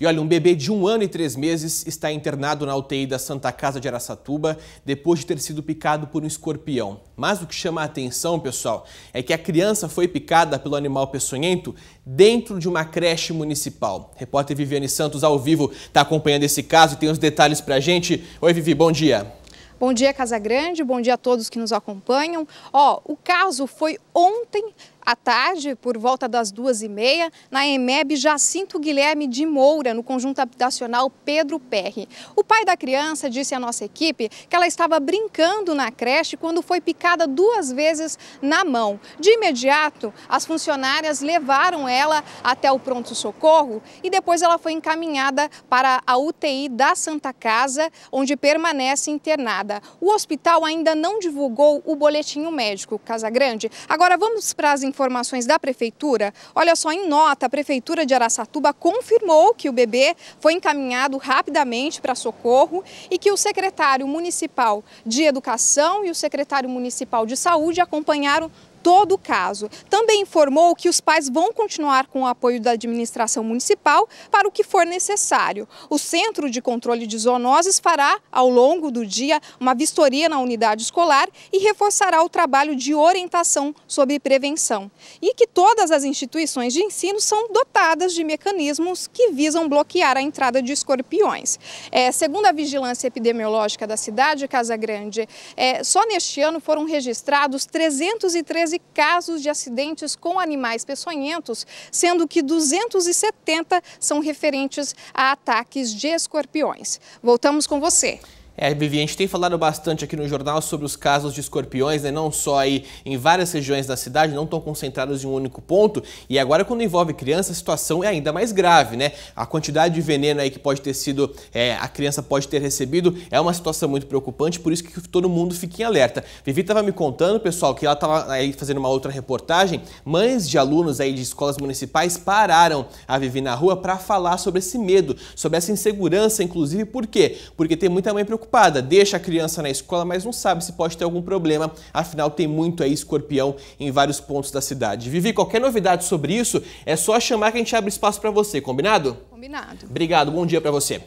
E olha, um bebê de um ano e três meses está internado na UTI da Santa Casa de Araçatuba depois de ter sido picado por um escorpião. Mas o que chama a atenção, pessoal, é que a criança foi picada pelo animal peçonhento dentro de uma creche municipal. repórter Viviane Santos, ao vivo, está acompanhando esse caso e tem os detalhes para a gente. Oi, Vivi, bom dia. Bom dia, Casa Grande. Bom dia a todos que nos acompanham. Ó, o caso foi ontem à tarde, por volta das duas e meia, na EMEB Jacinto Guilherme de Moura, no conjunto habitacional Pedro Perry. O pai da criança disse à nossa equipe que ela estava brincando na creche quando foi picada duas vezes na mão. De imediato, as funcionárias levaram ela até o pronto-socorro e depois ela foi encaminhada para a UTI da Santa Casa, onde permanece internada. O hospital ainda não divulgou o boletim médico Casagrande. Agora vamos para as informações informações da Prefeitura, olha só, em nota, a Prefeitura de Araçatuba confirmou que o bebê foi encaminhado rapidamente para socorro e que o secretário municipal de Educação e o secretário municipal de Saúde acompanharam todo o caso. Também informou que os pais vão continuar com o apoio da administração municipal para o que for necessário. O Centro de Controle de Zoonoses fará, ao longo do dia, uma vistoria na unidade escolar e reforçará o trabalho de orientação sobre prevenção. E que todas as instituições de ensino são dotadas de mecanismos que visam bloquear a entrada de escorpiões. É, segundo a vigilância epidemiológica da cidade de Casa Grande, é, só neste ano foram registrados 313 casos de acidentes com animais peçonhentos, sendo que 270 são referentes a ataques de escorpiões. Voltamos com você. É, Vivi, a gente tem falado bastante aqui no jornal sobre os casos de escorpiões, né? não só aí em várias regiões da cidade, não tão concentrados em um único ponto. E agora, quando envolve criança, a situação é ainda mais grave, né? A quantidade de veneno aí que pode ter sido, é, a criança pode ter recebido, é uma situação muito preocupante, por isso que todo mundo fique em alerta. Vivi estava me contando, pessoal, que ela estava aí fazendo uma outra reportagem. Mães de alunos aí de escolas municipais pararam a Vivi na rua para falar sobre esse medo, sobre essa insegurança, inclusive, por quê? Porque tem muita mãe preocupada preocupada, deixa a criança na escola, mas não sabe se pode ter algum problema, afinal tem muito aí escorpião em vários pontos da cidade. Vivi, qualquer novidade sobre isso, é só chamar que a gente abre espaço para você, combinado? Combinado. Obrigado, bom dia para você.